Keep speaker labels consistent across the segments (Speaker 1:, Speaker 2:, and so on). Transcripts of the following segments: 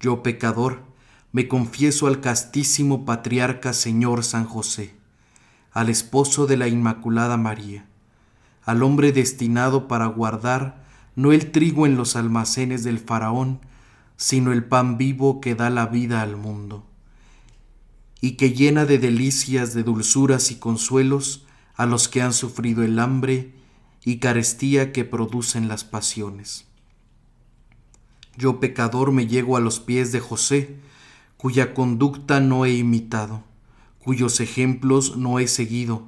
Speaker 1: yo pecador, me confieso al castísimo patriarca Señor San José, al esposo de la Inmaculada María, al hombre destinado para guardar no el trigo en los almacenes del faraón, sino el pan vivo que da la vida al mundo, y que llena de delicias, de dulzuras y consuelos a los que han sufrido el hambre y carestía que producen las pasiones. Yo pecador me llego a los pies de José, cuya conducta no he imitado, cuyos ejemplos no he seguido,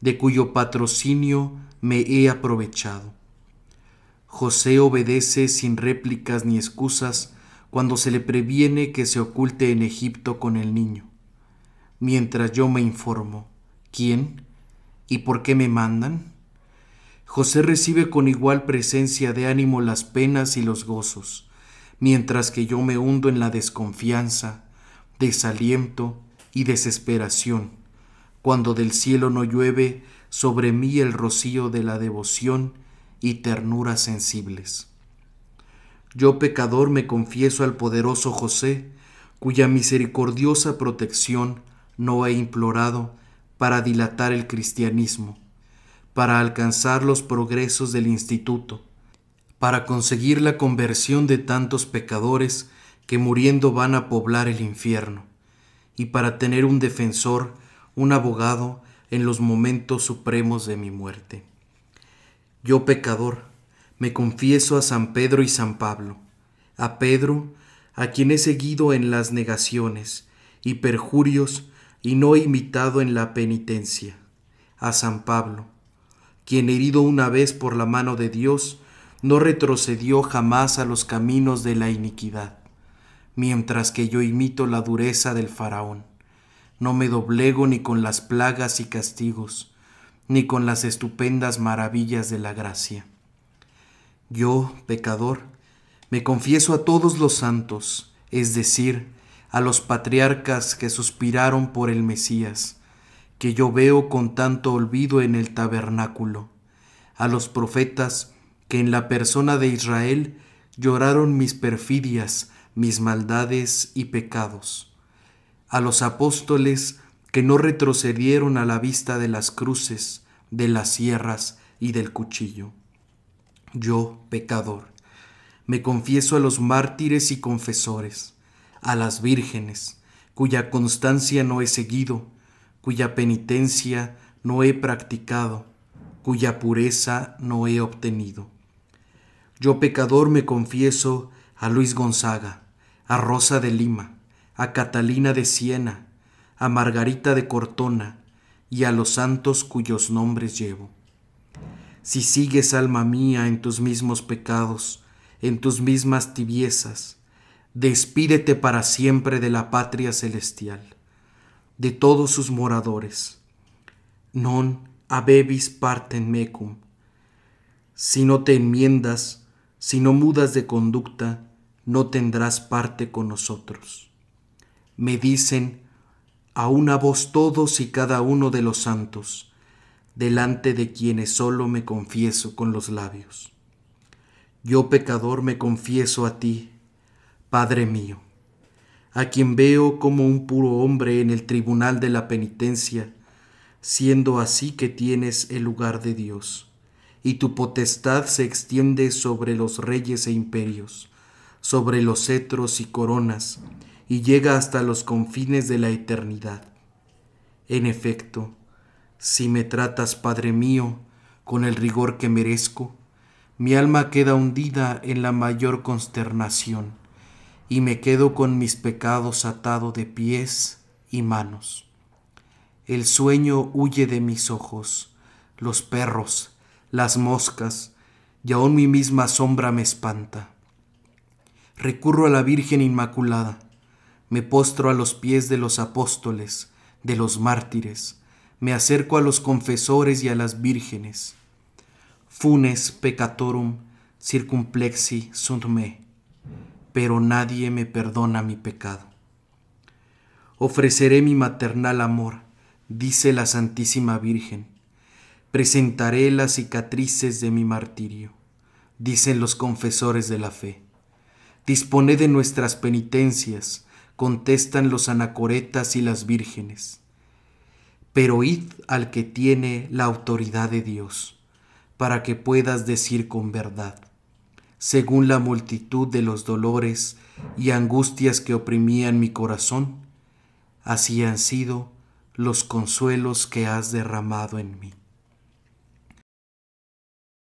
Speaker 1: de cuyo patrocinio me he aprovechado. José obedece sin réplicas ni excusas cuando se le previene que se oculte en Egipto con el niño. Mientras yo me informo, ¿quién y por qué me mandan? José recibe con igual presencia de ánimo las penas y los gozos mientras que yo me hundo en la desconfianza, desaliento y desesperación, cuando del cielo no llueve sobre mí el rocío de la devoción y ternuras sensibles. Yo pecador me confieso al poderoso José, cuya misericordiosa protección no he implorado para dilatar el cristianismo, para alcanzar los progresos del instituto, para conseguir la conversión de tantos pecadores que muriendo van a poblar el infierno, y para tener un defensor, un abogado en los momentos supremos de mi muerte. Yo pecador, me confieso a San Pedro y San Pablo, a Pedro, a quien he seguido en las negaciones y perjurios y no he imitado en la penitencia, a San Pablo, quien herido una vez por la mano de Dios, no retrocedió jamás a los caminos de la iniquidad, mientras que yo imito la dureza del faraón. No me doblego ni con las plagas y castigos, ni con las estupendas maravillas de la gracia. Yo, pecador, me confieso a todos los santos, es decir, a los patriarcas que suspiraron por el Mesías, que yo veo con tanto olvido en el tabernáculo, a los profetas que en la persona de Israel lloraron mis perfidias, mis maldades y pecados. A los apóstoles que no retrocedieron a la vista de las cruces, de las sierras y del cuchillo. Yo, pecador, me confieso a los mártires y confesores, a las vírgenes, cuya constancia no he seguido, cuya penitencia no he practicado, cuya pureza no he obtenido. Yo pecador me confieso a Luis Gonzaga, a Rosa de Lima, a Catalina de Siena, a Margarita de Cortona y a los santos cuyos nombres llevo. Si sigues, alma mía, en tus mismos pecados, en tus mismas tibiezas, despídete para siempre de la patria celestial, de todos sus moradores. Non habebis partem mecum. Si no te enmiendas, si no mudas de conducta, no tendrás parte con nosotros. Me dicen a una voz todos y cada uno de los santos, delante de quienes solo me confieso con los labios. Yo pecador me confieso a ti, Padre mío, a quien veo como un puro hombre en el tribunal de la penitencia, siendo así que tienes el lugar de Dios y tu potestad se extiende sobre los reyes e imperios, sobre los cetros y coronas, y llega hasta los confines de la eternidad. En efecto, si me tratas, Padre mío, con el rigor que merezco, mi alma queda hundida en la mayor consternación, y me quedo con mis pecados atado de pies y manos. El sueño huye de mis ojos, los perros, las moscas, y aún mi misma sombra me espanta. Recurro a la Virgen Inmaculada, me postro a los pies de los apóstoles, de los mártires, me acerco a los confesores y a las vírgenes. Funes peccatorum circumplexi sunt me, pero nadie me perdona mi pecado. Ofreceré mi maternal amor, dice la Santísima Virgen Presentaré las cicatrices de mi martirio, dicen los confesores de la fe. Disponed de nuestras penitencias, contestan los anacoretas y las vírgenes. Pero id al que tiene la autoridad de Dios, para que puedas decir con verdad, según la multitud de los dolores y angustias que oprimían mi corazón, así han sido los consuelos que has derramado en mí.